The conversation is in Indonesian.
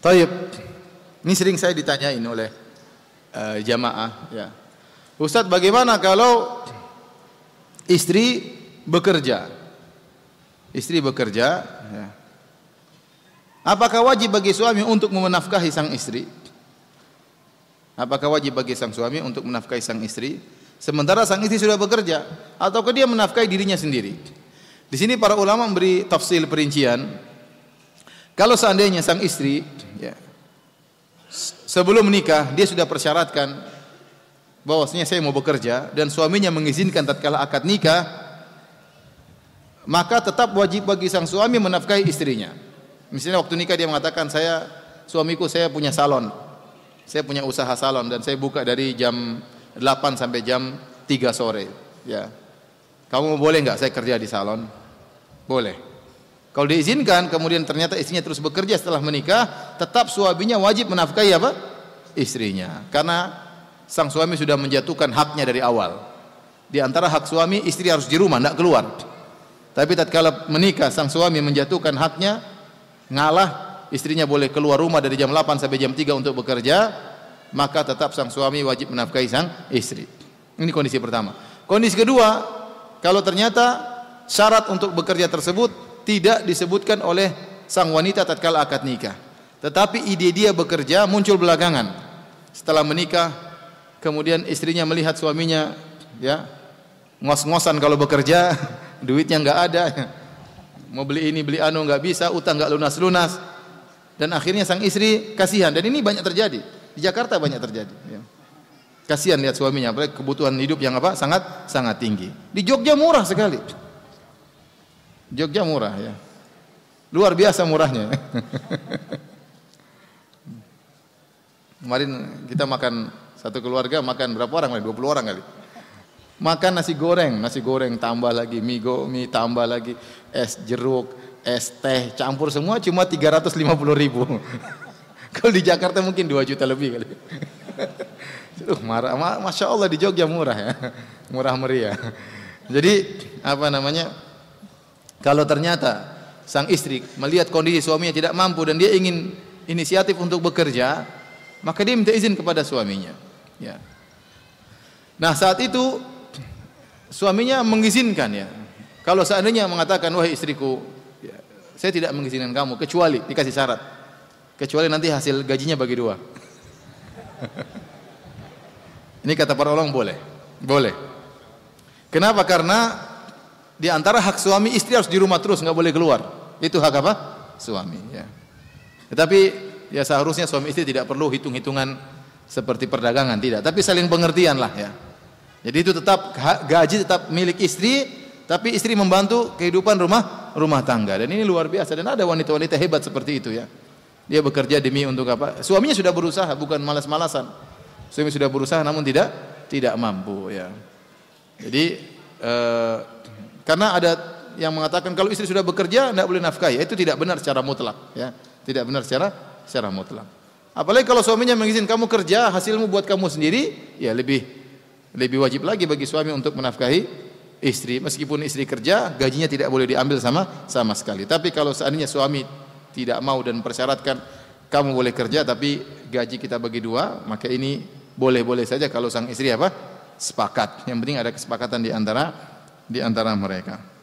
Taib. Ini sering saya ditanyain oleh uh, jamaah ya. Ustadz bagaimana kalau istri bekerja? Istri bekerja ya. Apakah wajib bagi suami untuk menafkahi sang istri? Apakah wajib bagi sang suami untuk menafkahi sang istri? Sementara sang istri sudah bekerja ataukah dia menafkahi dirinya sendiri? Di sini para ulama memberi tafsir perincian kalau seandainya sang istri ya, sebelum menikah dia sudah persyaratkan bahwasanya saya mau bekerja dan suaminya mengizinkan tatkala akad nikah, maka tetap wajib bagi sang suami menafkahi istrinya. Misalnya waktu nikah dia mengatakan saya suamiku saya punya salon. Saya punya usaha salon dan saya buka dari jam 8 sampai jam 3 sore, ya. Kamu boleh nggak saya kerja di salon? Boleh. Kalau diizinkan kemudian ternyata istrinya terus bekerja setelah menikah, tetap suaminya wajib menafkahi apa? istrinya. Karena sang suami sudah menjatuhkan haknya dari awal. Di antara hak suami, istri harus di rumah, tidak keluar. Tapi tatkala menikah, sang suami menjatuhkan haknya, ngalah, istrinya boleh keluar rumah dari jam 8 sampai jam 3 untuk bekerja, maka tetap sang suami wajib menafkahi sang istri. Ini kondisi pertama. Kondisi kedua, kalau ternyata syarat untuk bekerja tersebut tidak disebutkan oleh sang wanita tatkala akad nikah. Tetapi ide dia bekerja muncul belakangan. Setelah menikah, kemudian istrinya melihat suaminya ya ngos-ngosan kalau bekerja, duitnya nggak ada. Mau beli ini, beli anu nggak bisa, utang nggak lunas-lunas. Dan akhirnya sang istri kasihan dan ini banyak terjadi. Di Jakarta banyak terjadi ya. Kasihan lihat suaminya, kebutuhan hidup yang apa? sangat sangat tinggi. Di Jogja murah sekali. Jogja murah ya. Luar biasa murahnya. Kemarin kita makan satu keluarga makan berapa orang dua 20 orang kali. Makan nasi goreng, nasi goreng tambah lagi mie go, mie tambah lagi es jeruk, es teh campur semua cuma 350 ribu. Kalau di Jakarta mungkin 2 juta lebih kali. Uh, marah. Masya Allah di Jogja murah ya. Murah meriah. Jadi apa namanya? Kalau ternyata sang istri melihat kondisi suaminya tidak mampu dan dia ingin inisiatif untuk bekerja, maka dia minta izin kepada suaminya. Ya. Nah saat itu suaminya mengizinkan ya. Kalau seandainya mengatakan wahai istriku, ya, saya tidak mengizinkan kamu kecuali dikasih syarat, kecuali nanti hasil gajinya bagi dua. Ini kata para orang boleh, boleh. Kenapa? Karena di antara hak suami istri harus di rumah terus, nggak boleh keluar. Itu hak apa? Suami. Ya. Tetapi ya seharusnya suami istri tidak perlu hitung-hitungan seperti perdagangan tidak. Tapi saling pengertian lah ya. Jadi itu tetap gaji tetap milik istri, tapi istri membantu kehidupan rumah rumah tangga. Dan ini luar biasa. Dan ada wanita-wanita hebat seperti itu ya. Dia bekerja demi untuk apa? Suaminya sudah berusaha, bukan malas-malasan. Suami sudah berusaha, namun tidak tidak mampu ya. Jadi eh, karena ada yang mengatakan kalau istri sudah bekerja tidak boleh nafkah, ya itu tidak benar secara mutlak, ya. Tidak benar secara secara mutlak. Apalagi kalau suaminya mengizinkan kamu kerja, hasilmu buat kamu sendiri, ya lebih lebih wajib lagi bagi suami untuk menafkahi istri. Meskipun istri kerja, gajinya tidak boleh diambil sama sama sekali. Tapi kalau seandainya suami tidak mau dan persyaratkan kamu boleh kerja tapi gaji kita bagi dua, maka ini boleh-boleh saja kalau sang istri apa? sepakat. Yang penting ada kesepakatan di antara di antara mereka.